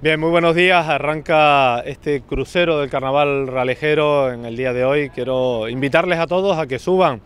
Bien, muy buenos días. Arranca este crucero del Carnaval Ralejero en el día de hoy. Quiero invitarles a todos a que suban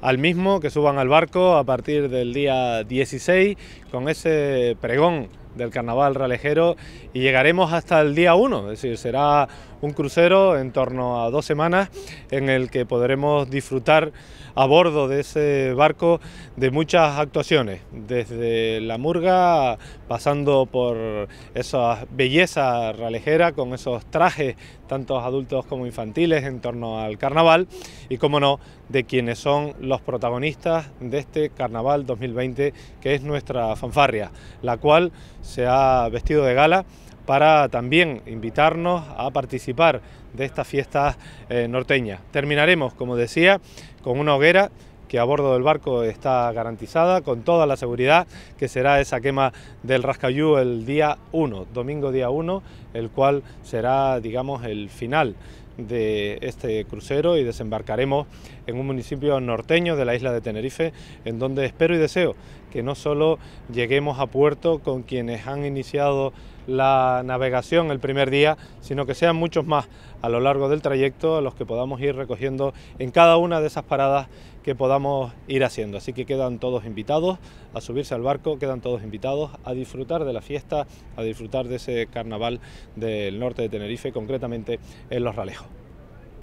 al mismo, que suban al barco a partir del día 16 con ese pregón del carnaval ralejero y llegaremos hasta el día 1, es decir, será un crucero en torno a dos semanas en el que podremos disfrutar a bordo de ese barco de muchas actuaciones, desde la murga pasando por esas bellezas ralejera con esos trajes tanto adultos como infantiles, en torno al carnaval y, como no, de quienes son los protagonistas de este carnaval 2020, que es nuestra fanfarria, la cual se ha vestido de gala para también invitarnos a participar de estas fiestas eh, ...norteña. norteñas. Terminaremos, como decía, con una hoguera que a bordo del barco está garantizada con toda la seguridad que será esa quema del Rascayú el día 1, domingo día 1, el cual será, digamos, el final de este crucero y desembarcaremos en un municipio norteño de la isla de Tenerife, en donde espero y deseo que no solo lleguemos a puerto con quienes han iniciado la navegación el primer día, sino que sean muchos más a lo largo del trayecto a los que podamos ir recogiendo en cada una de esas paradas que podamos ir haciendo. Así que quedan todos invitados a subirse al barco, quedan todos invitados a disfrutar de la fiesta, a disfrutar de ese carnaval del norte de Tenerife, concretamente en Los Ralejos.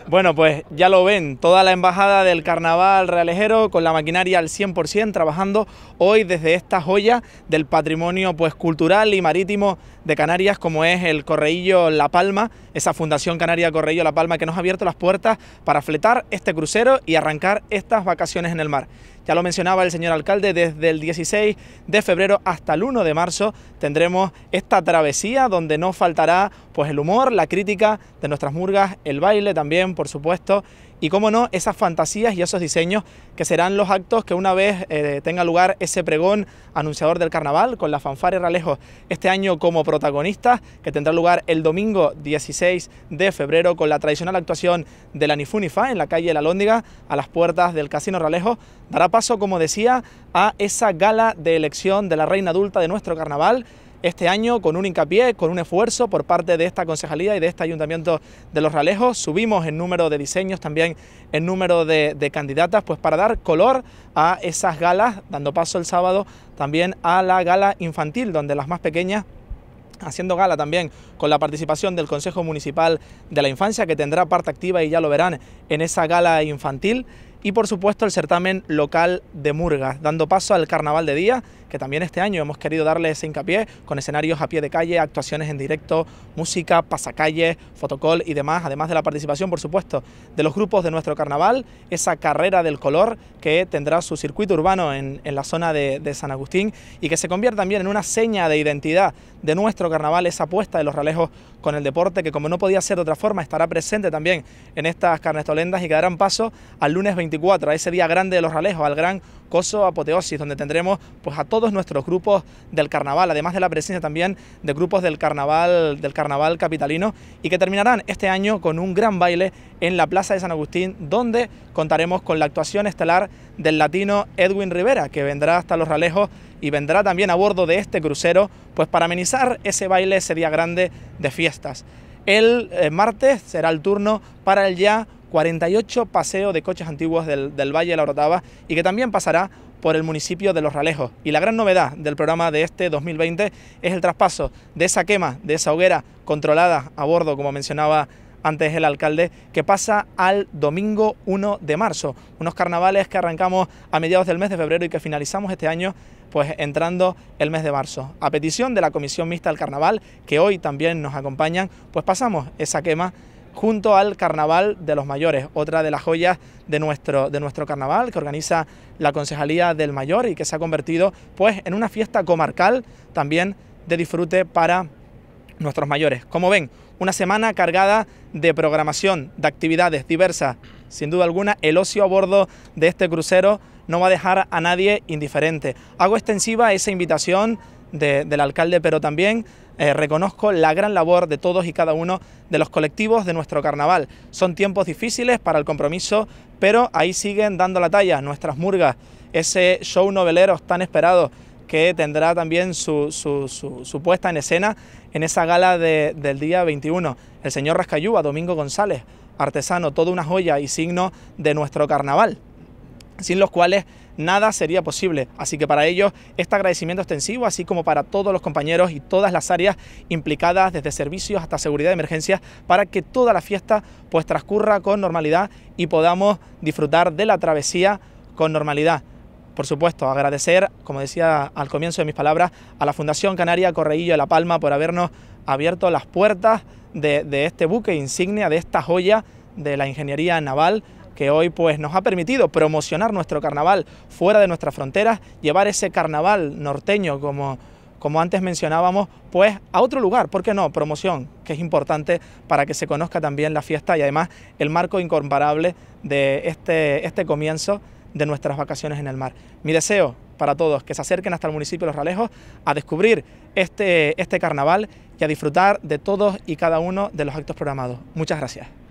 Bueno, pues ya lo ven, toda la embajada del carnaval realejero con la maquinaria al 100% trabajando hoy desde esta joya del patrimonio pues cultural y marítimo de Canarias como es el Correillo La Palma, esa Fundación Canaria Correillo La Palma que nos ha abierto las puertas para fletar este crucero y arrancar estas vacaciones en el mar. Ya lo mencionaba el señor alcalde, desde el 16 de febrero hasta el 1 de marzo tendremos esta travesía donde no faltará pues el humor, la crítica de nuestras murgas, el baile también, por supuesto, y, cómo no, esas fantasías y esos diseños que serán los actos que una vez eh, tenga lugar ese pregón anunciador del carnaval con la fanfare Ralejo este año como protagonista, que tendrá lugar el domingo 16 de febrero con la tradicional actuación de la Nifunifa en la calle La Lóndiga a las puertas del Casino Ralejo, dará paso, como decía, a esa gala de elección de la reina adulta de nuestro carnaval este año con un hincapié, con un esfuerzo por parte de esta concejalía y de este ayuntamiento de Los Ralejos. Subimos el número de diseños, también ...el número de, de candidatas, pues para dar color a esas galas, dando paso el sábado también a la gala infantil, donde las más pequeñas haciendo gala también con la participación del Consejo Municipal de la Infancia, que tendrá parte activa y ya lo verán en esa gala infantil, y por supuesto el certamen local de Murgas, dando paso al Carnaval de Día que también este año hemos querido darle ese hincapié con escenarios a pie de calle, actuaciones en directo, música, pasacalle, fotocall y demás, además de la participación, por supuesto, de los grupos de nuestro carnaval, esa carrera del color que tendrá su circuito urbano en, la zona de, de, San Agustín y que se convierta también en una seña de identidad de nuestro carnaval, esa apuesta de los ralejos con el deporte, que como no podía ser de otra forma, estará presente también en estas carnestolendas y que darán paso al lunes 24, a ese día grande de los ralejos, al gran Coso Apoteosis, donde tendremos pues a todos nuestros grupos del carnaval, además de la presencia también de grupos del carnaval, del carnaval capitalino, y que terminarán este año con un gran baile en la Plaza de San Agustín, donde contaremos con la actuación estelar del latino Edwin Rivera, que vendrá hasta Los Ralejos y vendrá también a bordo de este crucero, pues para amenizar ese baile, ese día grande de fiestas. El eh, martes será el turno para el ya 48 paseos de coches antiguos del, Valle de la Orotava y que también pasará por el municipio de Los Ralejos. Y la gran novedad del programa de este 2020 es el traspaso de esa quema, de esa hoguera controlada a bordo, como mencionaba antes el alcalde, que pasa al domingo 1 de marzo. Unos carnavales que arrancamos a mediados del mes de febrero y que finalizamos este año pues entrando el mes de marzo. A petición de la Comisión Mixta del Carnaval, que hoy también nos acompañan, pues pasamos esa quema junto al Carnaval de los Mayores, otra de las joyas de nuestro, de nuestro carnaval que organiza la Concejalía del Mayor y que se ha convertido pues, en una fiesta comarcal también de disfrute para nuestros mayores. Como ven, una semana cargada de programación, de actividades diversas. Sin duda alguna, el ocio a bordo de este crucero no va a dejar a nadie indiferente. Hago extensiva esa invitación del alcalde, pero también eh, reconozco la gran labor de todos y cada uno de los colectivos de nuestro carnaval. Son tiempos difíciles para el compromiso, pero ahí siguen dando la talla nuestras murgas, ese show novelero tan esperado que tendrá también su, su, puesta en escena en esa gala del día 21. El señor Rascayúa, Domingo González, artesano, toda una joya y signo de nuestro carnaval, sin los cuales nada sería posible. Así que para ellos este agradecimiento extensivo, así como para todos los compañeros y todas las áreas implicadas desde servicios hasta seguridad de emergencia, para que toda la fiesta pues transcurra con normalidad y podamos disfrutar de la travesía con normalidad. Por supuesto, agradecer, como decía al comienzo de mis palabras, a la Fundación Canaria Correillo de La Palma por habernos abierto las puertas de este buque insignia, de esta joya de la ingeniería naval que hoy pues nos ha permitido promocionar nuestro carnaval fuera de nuestras fronteras, llevar ese carnaval norteño como como antes mencionábamos, pues a otro lugar, ¿por qué no? Promoción, que es importante para que se conozca también la fiesta y además el marco incomparable de este, este comienzo de nuestras vacaciones en el mar. Mi deseo para todos que se acerquen hasta el municipio de Los Ralejos a descubrir este, este carnaval y a disfrutar de todos y cada uno de los actos programados. Muchas gracias.